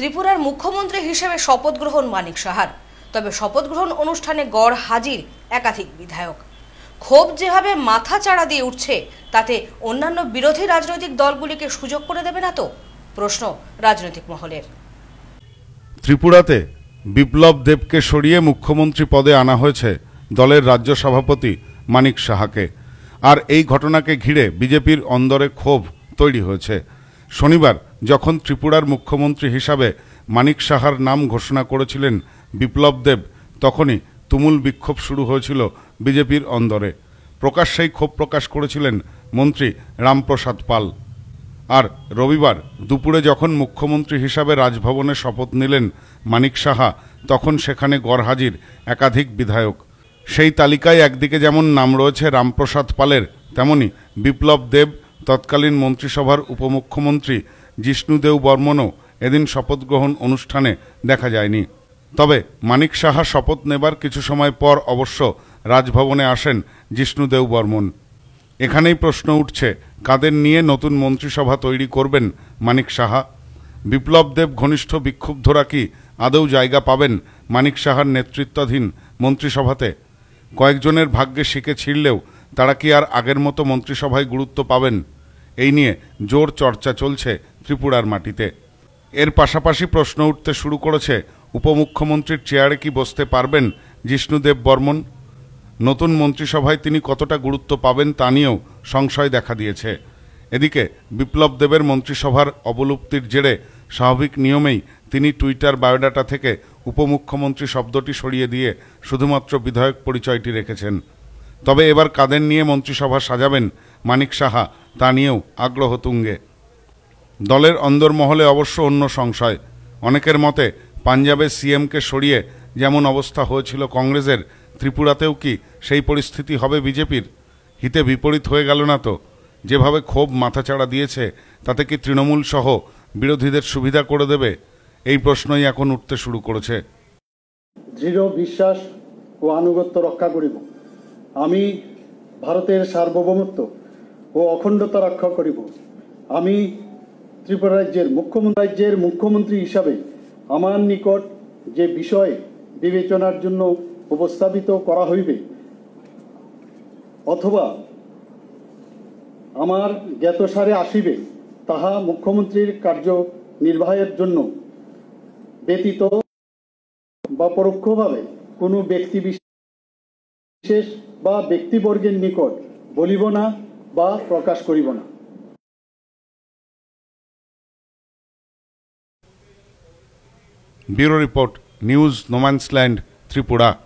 ত্রিপুরার মুখ্যমন্ত্রী হিসেবে শপথ গ্রহণ মানিক সাহার তবে শপথ গ্রহণ অনুষ্ঠানে গড় হাজির একাধিক বিধায়ক ক্ষোভ যেভাবে মাথা চাড়া দিয়ে উঠছে তাতে অন্যান্য বিরোধী রাজনৈতিক দলগুলিকে সুযোগ করে দেবে না তো প্রশ্ন রাজনৈতিক মহলের ত্রিপুরাতে বিপ্লব দেবকে সরিয়ে মুখ্যমন্ত্রী পদে আনা হয়েছে দলের রাজ্য সভাপতি মানিক সাহাকে আর এই ঘটনাকে ঘিরে বিজেপির অন্দরে ক্ষোভ তৈরি হয়েছে শনিবার যখন ত্রিপুরার মুখ্যমন্ত্রী হিসাবে মানিক সাহার নাম ঘোষণা করেছিলেন বিপ্লব দেব তখনই তুমুল বিক্ষোভ শুরু হয়েছিল বিজেপির অন্দরে প্রকাশ্যেই ক্ষোভ প্রকাশ করেছিলেন মন্ত্রী রামপ্রসাদ পাল আর রবিবার দুপুরে যখন মুখ্যমন্ত্রী হিসাবে রাজভবনে শপথ নিলেন মানিক সাহা তখন সেখানে গড়হাজির একাধিক বিধায়ক সেই তালিকায় একদিকে যেমন নাম রয়েছে রামপ্রসাদ পালের তেমনি বিপ্লব দেব তৎকালীন মন্ত্রিসভার উপমুখ্যমন্ত্রী জিষ্ণুদেব বর্মনও এদিন শপথ গ্রহণ অনুষ্ঠানে দেখা যায়নি তবে মানিক সাহা শপথ নেবার কিছু সময় পর অবশ্য রাজভবনে আসেন জিষ্ণুদেব বর্মন এখানেই প্রশ্ন উঠছে কাদের নিয়ে নতুন মন্ত্রিসভা তৈরি করবেন মানিক সাহা বিপ্লব দেব ঘনিষ্ঠ বিক্ষুব্ধরা কি আদৌ জায়গা পাবেন মানিক সাহার নেতৃত্বাধীন মন্ত্রিসভাতে কয়েকজনের ভাগ্যে শিখে ছিঁড়লেও তারা কি আর আগের মতো মন্ত্রিসভায় গুরুত্ব পাবেন এই নিয়ে জোর চর্চা চলছে ত্রিপুরার মাটিতে এর পাশাপাশি প্রশ্ন উঠতে শুরু করেছে উপমুখ্যমন্ত্রীর চেয়ারে কি বসতে পারবেন জিষ্ণুদেব বর্মন নতুন মন্ত্রিসভায় তিনি কতটা গুরুত্ব পাবেন তা নিয়েও সংশয় দেখা দিয়েছে এদিকে বিপ্লব দেবের মন্ত্রিসভার অবলুপ্তির জেরে স্বাভাবিক নিয়মেই তিনি টুইটার বায়োডাটা থেকে উপমুখ্যমন্ত্রী শব্দটি সরিয়ে দিয়ে শুধুমাত্র বিধায়ক পরিচয়টি রেখেছেন তবে এবার কাদের নিয়ে মন্ত্রিসভা সাজাবেন মানিক সাহা তা নিয়েও আগ্রহ তুঙ্গে দলের অন্দরমহলে অবশ্য অন্য সংশয় অনেকের মতে পাঞ্জাবের সিএমকে সরিয়ে যেমন অবস্থা হয়েছিল কংগ্রেসের ত্রিপুরাতেও কি সেই পরিস্থিতি হবে বিজেপির হিতে বিপরীত হয়ে গেল না তো যেভাবে ক্ষোভ মাথাচাড়া দিয়েছে তাতে কি তৃণমূল সহ বিরোধীদের সুবিধা করে দেবে এই প্রশ্নই এখন উঠতে শুরু করেছে দৃঢ় বিশ্বাস ও আনুগত্য রক্ষা করিব আমি ভারতের সার্বভৌমত্ব ও অখণ্ডতা রক্ষা করিব আমি ত্রিপুরা রাজ্যের মুখ্যমন্ত্রী রাজ্যের মুখ্যমন্ত্রী হিসাবে আমার নিকট যে বিষয় বিবেচনার জন্য উপস্থাপিত করা হইবে অথবা আমার জ্ঞাতসারে আসিবে তাহা মুখ্যমন্ত্রীর কার্য নির্বাহের জন্য ব্যতীত বা পরোক্ষভাবে কোনো ব্যক্তি বিশেষ বা ব্যক্তিবর্গের নিকট বলিব না বা প্রকাশ করিব না Bureau Report, News No Man's Land, Tripura.